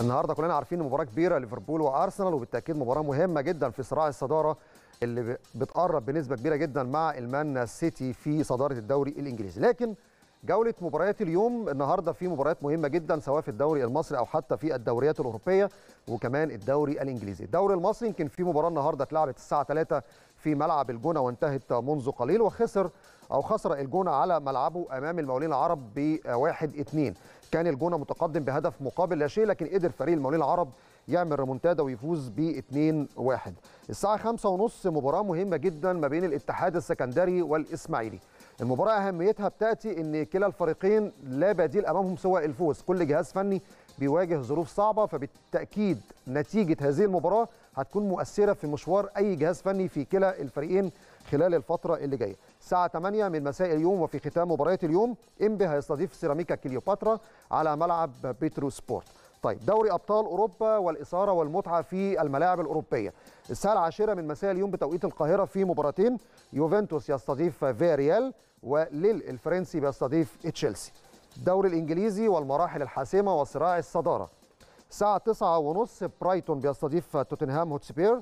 النهارده كلنا عارفين مباراه كبيره ليفربول وارسنال وبالتاكيد مباراه مهمه جدا في صراع الصداره اللي بتقرب بنسبه كبيره جدا مع المان سيتي في صداره الدوري الانجليزي لكن جولة مباريات اليوم النهارده في مباريات مهمة جدا سواء في الدوري المصري أو حتى في الدوريات الأوروبية وكمان الدوري الإنجليزي. الدوري المصري يمكن في مباراة النهارده اتلعبت الساعة 3 في ملعب الجونة وانتهت منذ قليل وخسر أو خسر الجونة على ملعبه أمام المولين العرب بواحد 2 كان الجونة متقدم بهدف مقابل لا شيء لكن قدر فريق المولين العرب يعمل ريمونتادا ويفوز ب 2-1 الساعه 5:30 مباراه مهمه جدا ما بين الاتحاد السكندري والاسماعيلي المباراه اهميتها بتاتي ان كلا الفريقين لا بديل امامهم سوى الفوز كل جهاز فني بيواجه ظروف صعبه فبالتاكيد نتيجه هذه المباراه هتكون مؤثره في مشوار اي جهاز فني في كلا الفريقين خلال الفتره اللي جايه الساعه 8 من مساء اليوم وفي ختام مباراه اليوم امبي هيستضيف سيراميكا كليوباترا على ملعب بيترو سبورت طيب دوري ابطال اوروبا والاثاره والمتعه في الملاعب الاوروبيه الساعه العاشره من مساء اليوم بتوقيت القاهره في مباراتين يوفنتوس يستضيف فياريال وليل الفرنسي بيستضيف تشيلسي الدوري الانجليزي والمراحل الحاسمه وصراع الصداره الساعه 9:30 برايتون بيستضيف توتنهام هوتسبير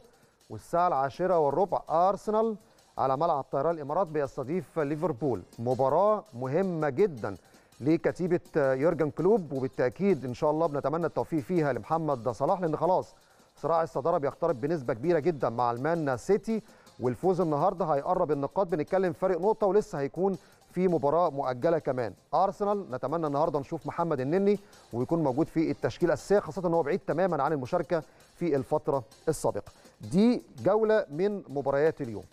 والساعه العاشرة والربع ارسنال على ملعب طيران الامارات بيستضيف ليفربول مباراه مهمه جدا لكتيبه يورجن كلوب وبالتاكيد ان شاء الله بنتمنى التوفيق فيها لمحمد صلاح لان خلاص صراع الصداره بيقترب بنسبه كبيره جدا مع المان سيتي والفوز النهارده هيقرب النقاط بنتكلم فارق نقطه ولسه هيكون في مباراه مؤجله كمان ارسنال نتمنى النهارده نشوف محمد النني ويكون موجود في التشكيله الاساسيه خاصه ان هو بعيد تماما عن المشاركه في الفتره السابقه دي جوله من مباريات اليوم